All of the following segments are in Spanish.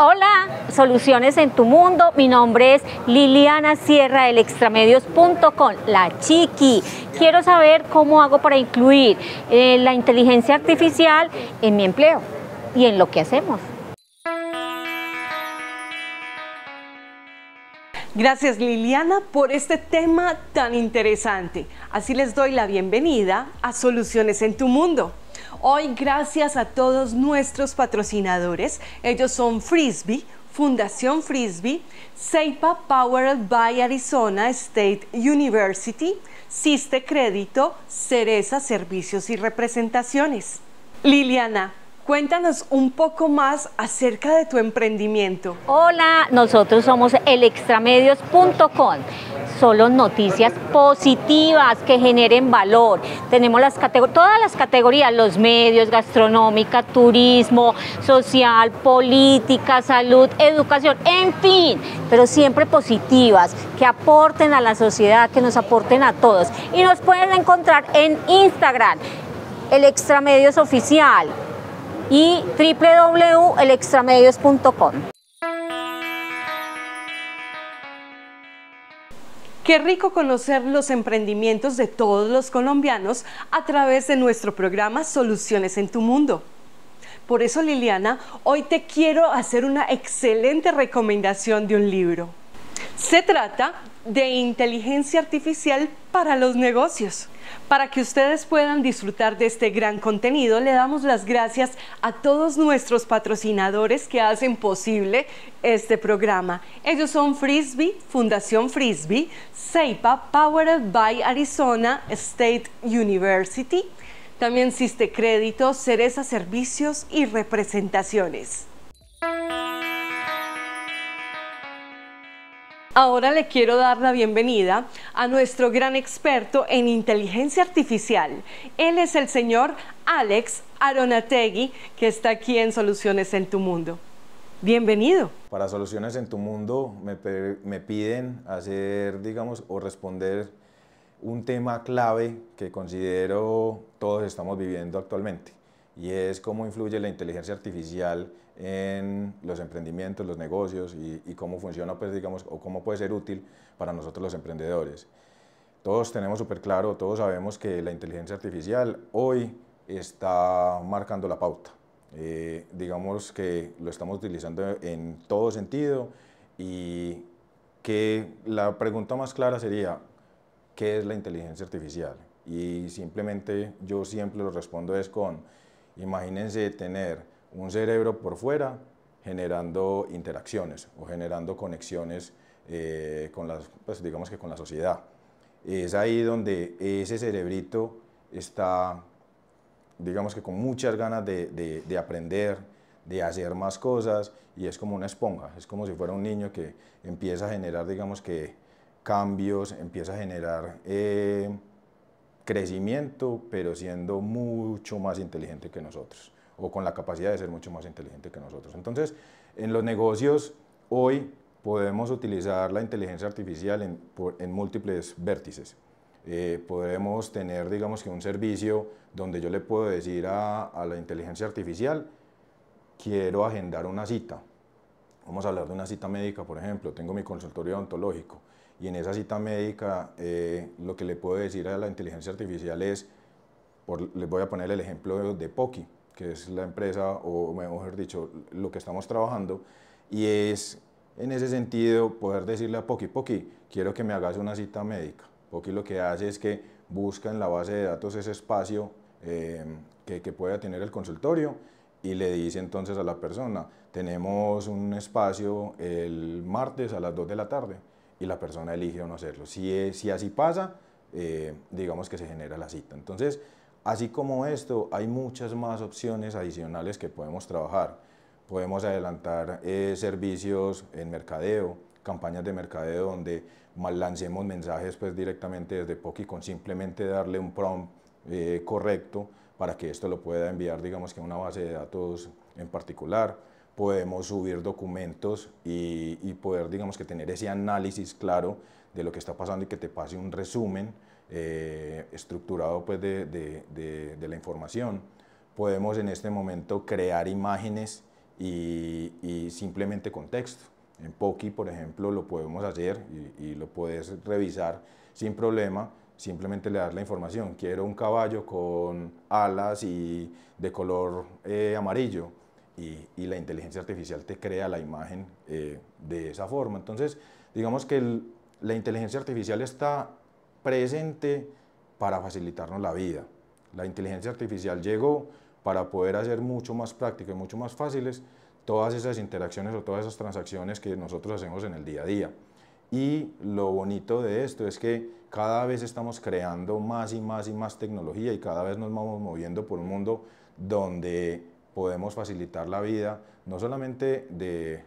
Hola, Soluciones en tu Mundo. Mi nombre es Liliana Sierra del Extramedios.com, la Chiqui. Quiero saber cómo hago para incluir eh, la inteligencia artificial en mi empleo y en lo que hacemos. Gracias Liliana por este tema tan interesante. Así les doy la bienvenida a Soluciones en tu Mundo. Hoy gracias a todos nuestros patrocinadores. Ellos son Frisbee, Fundación Frisbee, Seipa Powered by Arizona State University, Siste Crédito, Cereza Servicios y Representaciones. Liliana, Cuéntanos un poco más acerca de tu emprendimiento. Hola, nosotros somos elextramedios.com. Solo noticias positivas que generen valor. Tenemos todas las categorías, los medios, gastronómica, turismo, social, política, salud, educación, en fin, pero siempre positivas, que aporten a la sociedad, que nos aporten a todos. Y nos pueden encontrar en Instagram, el Extramedios Oficial, y www.elextramedios.com. Qué rico conocer los emprendimientos de todos los colombianos a través de nuestro programa Soluciones en tu Mundo. Por eso, Liliana, hoy te quiero hacer una excelente recomendación de un libro. Se trata de inteligencia artificial para los negocios. Para que ustedes puedan disfrutar de este gran contenido, le damos las gracias a todos nuestros patrocinadores que hacen posible este programa. Ellos son Frisbee, Fundación Frisbee, seipa Powered by Arizona State University, también existe Crédito, Cereza Servicios y Representaciones. Ahora le quiero dar la bienvenida a nuestro gran experto en inteligencia artificial. Él es el señor Alex Aronategui, que está aquí en Soluciones en tu Mundo. Bienvenido. Para Soluciones en tu Mundo me, piden hacer, digamos, o responder un tema clave que considero todos estamos viviendo actualmente y es cómo influye la inteligencia artificial en los emprendimientos, los negocios y, cómo funciona, pues, digamos, o cómo puede ser útil para nosotros los emprendedores. Todos tenemos súper claro, todos sabemos que la inteligencia artificial hoy está marcando la pauta. Eh, digamos que lo estamos utilizando en todo sentido y que la pregunta más clara sería, ¿qué es la inteligencia artificial? Y simplemente yo siempre lo respondo es con Imagínense tener un cerebro por fuera generando interacciones o generando conexiones eh, con las, pues digamos que con la sociedad. Es ahí donde ese cerebrito está, digamos que con muchas ganas de, aprender, de hacer más cosas y es como una esponja, es como si fuera un niño que empieza a generar, digamos que cambios, empieza a generar eh, crecimiento, pero siendo mucho más inteligente que nosotros, o con la capacidad de ser mucho más inteligente que nosotros. Entonces, en los negocios hoy podemos utilizar la inteligencia artificial en, múltiples vértices. Eh, podemos tener, digamos que un servicio donde yo le puedo decir a, a la inteligencia artificial, quiero agendar una cita. Vamos a hablar de una cita médica, por ejemplo, tengo mi consultorio odontológico y en esa cita médica eh, lo que le puedo decir a la inteligencia artificial es, por, les voy a poner el ejemplo de Poki, que es la empresa, o mejor dicho, lo que estamos trabajando, y es en ese sentido poder decirle a Poki, Poki, quiero que me hagas una cita médica. Poki lo que hace es que busca en la base de datos ese espacio em, que, que pueda tener el consultorio y le dice entonces a la persona, tenemos un espacio el martes a las 2 de la tarde y la persona elige o no hacerlo. Si, si así pasa, eh, digamos que se genera la cita. Entonces, así como esto, hay muchas más opciones adicionales que podemos trabajar. Podemos adelantar eh, servicios en mercadeo, campañas de mercadeo donde lancemos mensajes pues directamente desde Poki con simplemente darle un prompt eh, correcto para que esto lo pueda enviar, digamos que a una base de datos en particular podemos subir documentos y, poder, digamos que tener ese análisis claro de lo que está pasando y que te pase un resumen eh, estructurado pues de, de, la información. Podemos en este momento crear imágenes y, y simplemente contexto. En Poki, por ejemplo, lo podemos hacer y, lo puedes revisar sin problema simplemente le das la información. Quiero un caballo con alas y de color eh, amarillo y, la inteligencia artificial te crea la imagen eh, de esa forma. Entonces, digamos que la inteligencia artificial está presente para facilitarnos la vida. La inteligencia artificial llegó para poder hacer mucho más práctico y mucho más fáciles todas esas interacciones o todas esas transacciones que nosotros hacemos en el día a día. Y lo bonito de esto es que cada vez estamos creando más y más y más tecnología y cada vez nos vamos moviendo por un mundo donde podemos facilitar la vida, no solamente de,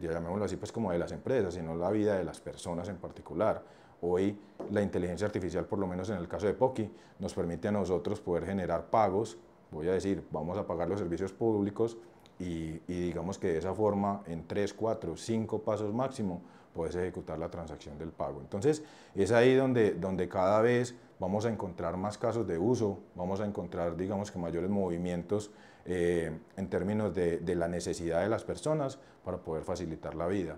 llamémoslo así, pues como de las empresas, sino la vida de las personas en particular. Hoy la inteligencia artificial, por lo menos en el caso de Poki, nos permite a nosotros poder generar pagos, voy a decir, vamos a pagar los servicios públicos y, digamos que de esa forma, en tres, cuatro, cinco pasos máximo, puedes ejecutar la transacción del pago. Entonces, es ahí donde, donde cada vez vamos a encontrar más casos de uso, vamos a encontrar, digamos que mayores movimientos eh, en términos de, la necesidad de las personas para poder facilitar la vida.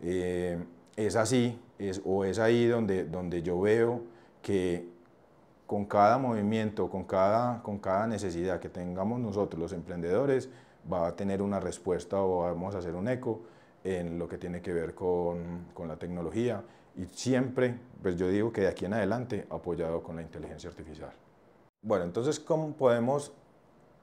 Eh, es así, o es ahí donde, donde yo veo que con cada movimiento, con cada, con cada necesidad que tengamos nosotros los emprendedores, va a tener una respuesta o vamos a hacer un eco en lo que tiene que ver con, con la tecnología, y siempre, pues yo digo que de aquí en adelante, apoyado con la inteligencia artificial. Bueno, entonces, ¿cómo podemos,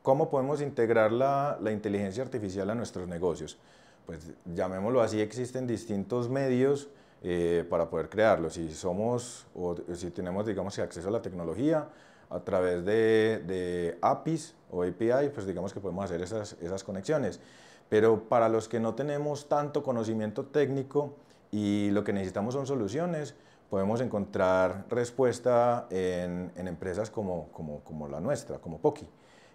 cómo podemos integrar la, la inteligencia artificial a nuestros negocios? Pues llamémoslo así, existen distintos medios eh, para poder crearlo. Si somos o si tenemos, digamos, acceso a la tecnología, a través de, APIs o API, pues digamos que podemos hacer esas, esas conexiones. Pero para los que no tenemos tanto conocimiento técnico, y lo que necesitamos son soluciones. Podemos encontrar respuesta en, empresas como, como, como, la nuestra, como Poki.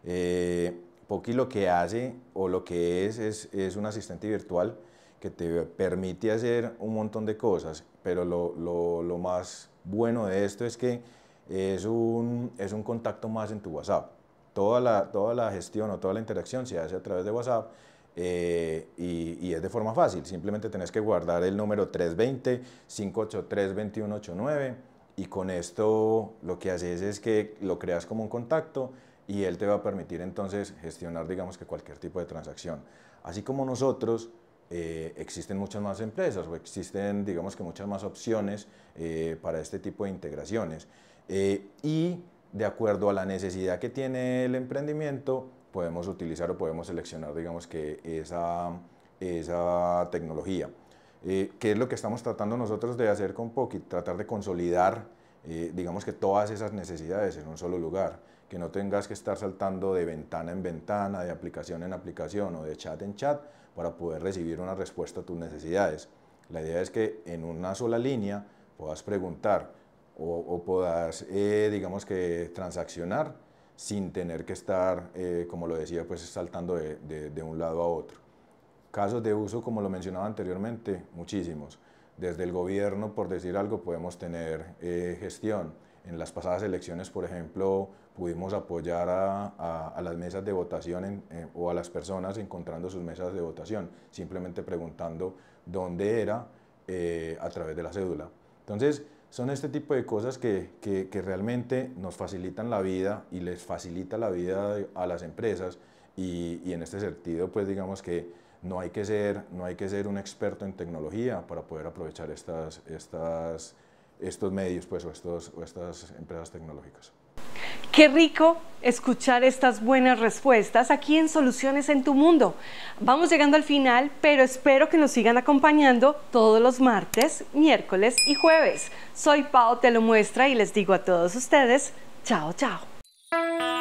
Eh, Poki lo que hace o lo que es, es, es un asistente virtual que te permite hacer un montón de cosas, pero lo, lo, lo más bueno de esto es que es un, es un contacto más en tu WhatsApp. Toda la, toda la gestión o toda la interacción se hace a través de WhatsApp eh, y, es de forma fácil. Simplemente tenés que guardar el número 320-583-2189 y con esto lo que haces es que lo creas como un contacto y él te va a permitir entonces gestionar, digamos que cualquier tipo de transacción. Así como nosotros, eh, existen muchas más empresas o existen, digamos que muchas más opciones eh, para este tipo de integraciones. y de acuerdo a la necesidad que tiene el emprendimiento, podemos utilizar o podemos seleccionar, digamos, que esa, esa tecnología. Eh, ¿Qué es lo que estamos tratando nosotros de hacer con Pocket? Tratar de consolidar, eh, digamos que todas esas necesidades en un solo lugar, que no tengas que estar saltando de ventana en ventana, de aplicación en aplicación o de chat en chat para poder recibir una respuesta a tus necesidades. La idea es que en una sola línea puedas preguntar o, puedas, eh, digamos que, transaccionar sin tener que estar, eh, como lo decía, pues saltando de, un lado a otro. Casos de uso, como lo mencionaba anteriormente, muchísimos. Desde el gobierno, por decir algo, podemos tener eh, gestión. En las pasadas elecciones, por ejemplo, pudimos apoyar a, las mesas de votación eh, o a las personas encontrando sus mesas de votación, simplemente preguntando dónde era a través de la cédula. Entonces, son este tipo de cosas que, realmente nos facilitan la vida y les facilita la vida a las empresas y, en este sentido, pues digamos que no hay que ser, no hay que ser un experto en tecnología para poder aprovechar estas, estos medios pues, o estas empresas tecnológicas. Qué rico escuchar estas buenas respuestas aquí en Soluciones en tu Mundo. Vamos llegando al final, pero espero que nos sigan acompañando todos los martes, miércoles y jueves. Soy Pau Te lo muestra y les digo a todos ustedes, chao, chao.